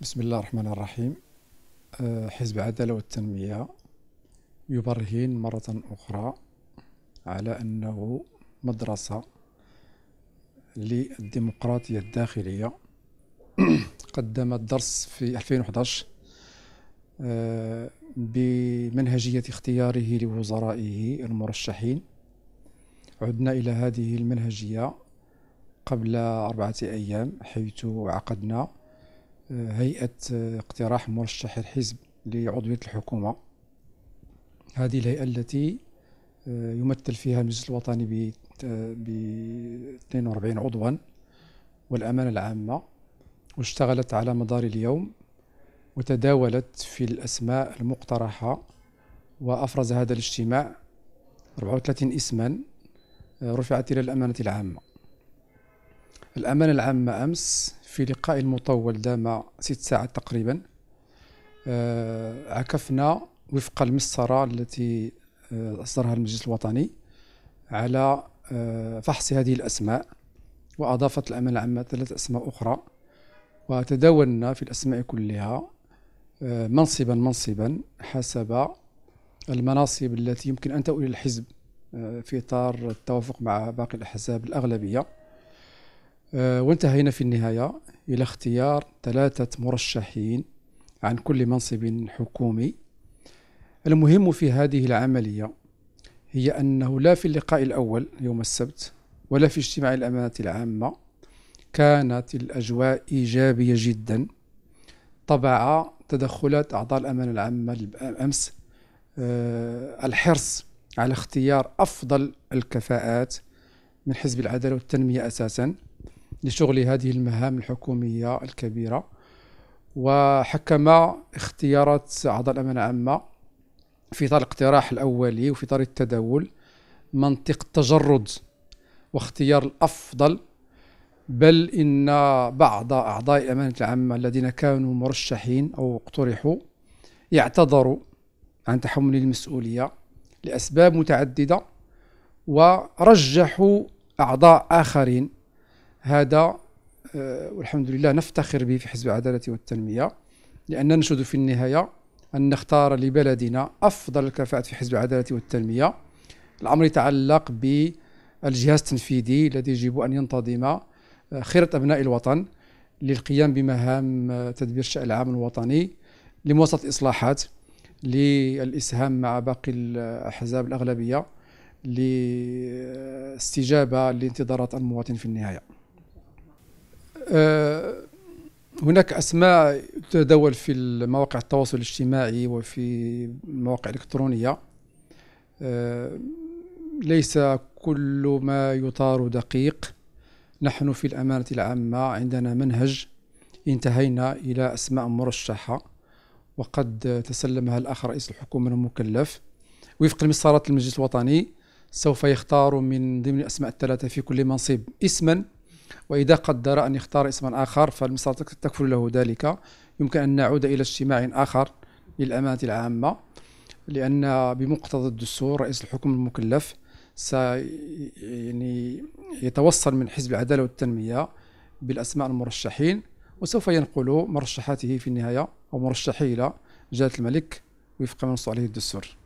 بسم الله الرحمن الرحيم حزب العدالة والتنمية يبرهن مرة أخرى على أنه مدرسة للديمقراطية الداخلية قدمت درس في 2011 بمنهجية اختياره لوزرائه المرشحين عدنا إلى هذه المنهجية قبل أربعة أيام حيث عقدنا هيئة اقتراح مرشح الحزب لعضوية الحكومة هذه الهيئة التي آه، يمثل فيها المجلس الوطني ب 42 آه، عضوا والأمانة العامة واشتغلت على مدار اليوم وتداولت في الأسماء المقترحة وأفرز هذا الاجتماع 34 اسما آه، رفعت إلى الأمانة العامة الأمانة العامة أمس في لقاء مطول دام ست ساعات تقريبا آه، عكفنا وفق المسطرة التي آه، أصدرها المجلس الوطني على آه، فحص هذه الأسماء وأضافت الأمانة العامة ثلاث أسماء أخرى وتداولنا في الأسماء كلها منصبا منصبا حسب المناصب التي يمكن أن تؤول الحزب في إطار التوافق مع باقي الأحزاب الأغلبية آه، وانتهينا في النهاية إلى اختيار ثلاثة مرشحين عن كل منصب حكومي المهم في هذه العملية هي أنه لا في اللقاء الأول يوم السبت ولا في اجتماع الأمانة العامة كانت الأجواء إيجابية جدا طبع تدخلات أعضاء الأمانة العامة أمس آه، الحرص على اختيار أفضل الكفاءات من حزب العدالة والتنمية أساساً لشغل هذه المهام الحكومية الكبيرة وحكم اختيارات أعضاء الأمانة العامة في إطار الاقتراح الأولي وفي إطار التداول منطق التجرد واختيار الأفضل بل إن بعض أعضاء الأمانة العامة الذين كانوا مرشحين أو اقترحوا يعتذروا عن تحمل المسؤولية لأسباب متعددة ورجحوا أعضاء آخرين هذا آه، والحمد لله نفتخر به في حزب العدالة والتنمية لأننا نشهد في النهاية أن نختار لبلدنا أفضل الكفاءة في حزب العدالة والتنمية الأمر يتعلق بالجهاز التنفيذي الذي يجب أن ينتظم آه، خيرة أبناء الوطن للقيام بمهام آه، تدبير الشأن العام الوطني لمواصلة الإصلاحات للإسهام مع باقي الأحزاب الأغلبية لاستجابة لانتظارات المواطن في النهاية آه، هناك اسماء تتداول في مواقع التواصل الاجتماعي وفي مواقع الكترونيه آه، ليس كل ما يطار دقيق نحن في الامانه العامه عندنا منهج انتهينا الى اسماء مرشحه وقد تسلمها الاخ رئيس الحكومه المكلف وفق المسارات المجلس الوطني سوف يختار من ضمن الاسماء الثلاثه في كل منصب اسما وإذا قدر أن يختار اسما آخر فالمسألة تكفل له ذلك يمكن أن نعود إلى اجتماع آخر للأمانة العامة لأن بمقتضى الدستور رئيس الحكم المكلف يعني يتوصل من حزب العدالة والتنمية بالأسماء المرشحين وسوف ينقل مرشحاته في النهاية أو مرشحي إلى جلالة الملك وفق ما نص عليه الدستور